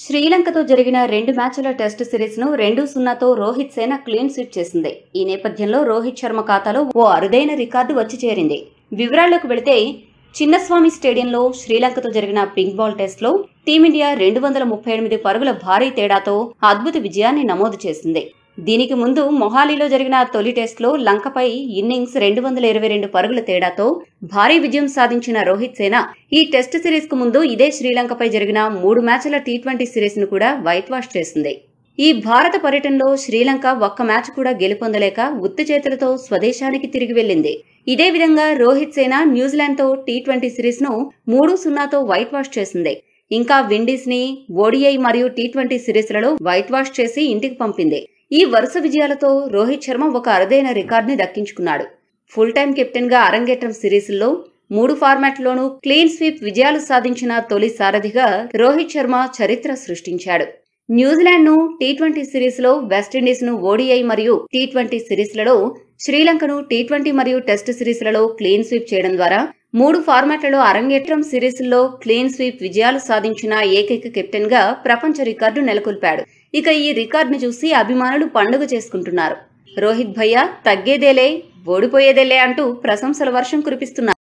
శ్రీలంకతో జరిగిన రెండు మ్యాచ్ల టెస్టు సిరీస్ను రెండు సున్నాతో రోహిత్ సేన క్లీన్ స్వీప్ చేసింది ఈ నేపథ్యంలో రోహిత్ శర్మ ఖాతాలో ఓ అరుదైన రికార్డు వచ్చి చేరింది వివరాల్లోకి వెళితే చిన్నస్వామి స్టేడియంలో శ్రీలంకతో జరిగిన పింక్ బాల్ టెస్ట్లో టీమిండియా రెండు వందల ముప్పై ఎనిమిది పరుగుల భారీ తేడాతో అద్భుత విజయాన్ని నమోదు చేసింది దీనికి ముందు మొహాలీలో జరిగిన తొలి టెస్టులో లంకపై ఇన్నింగ్స్ రెండు వందల ఇరవై రెండు పరుగుల తేడాతో భారీ విజయం సాధించిన రోహిత్ సేన ఈ టెస్ట్ సిరీస్ కు ముందు ఇదే శ్రీలంకపై జరిగిన మూడు మ్యాచ్ల టీ ట్వంటీ సిరీస్ ను కూడా వైట్ వాష్ చేసింది ఈ భారత పర్యటనలో శ్రీలంక ఒక్క మ్యాచ్ కూడా గెలుపొందలేక గుత్తి చేతులతో స్వదేశానికి తిరిగి వెళ్ళింది ఇదే విధంగా రోహిత్ సేన న్యూజిలాండ్తో టీ ట్వంటీ సిరీస్ ను మూడు సున్నాతో వైట్ వాష్ చేసింది ఇంకా విండీస్ ని ఓడిఐ మరియు టీ ట్వంటీ సిరీస్లలో వైట్ వాష్ చేసి ఇంటికి పంపింది ఈ వరుస విజయాలతో రోహిత్ శర్మ ఒక అరుదైన రికార్డుని దక్కించుకున్నాడు ఫుల్ టైం కెప్టెన్గా అరంగేట్రం సిరీస్లో మూడు ఫార్మాట్లోనూ క్లీన్ స్వీప్ విజయాలు సాధించిన తొలి సారథిగా రోహిత్ శర్మ చరిత్ర సృష్టించాడు న్యూజిలాండ్ను టీ ట్వంటీ సిరీస్లో వెస్టిండీస్ను ఓడిఐ మరియు టీ ట్వంటీ సిరీస్లలో శ్రీలంకను టీ ట్వంటీ మరియు టెస్ట్ సిరీస్లలో క్లీన్ స్వీప్ చేయడం ద్వారా మూడు ఫార్మాట్లలో అరంగేట్రం సిరీస్లో క్లీన్ స్వీప్ విజయాలు సాధించిన ఏకైక కెప్టెన్గా ప్రపంచ రికార్డు నెలకొల్పాడు ఇక ఈ రికార్డును చూసి అభిమానులు పండుగ చేసుకుంటున్నారు రోహిత్ భయ్య తగ్గేదేలే ఓడిపోయేదేలే అంటూ ప్రశంసల వర్షం కురిపిస్తున్నారు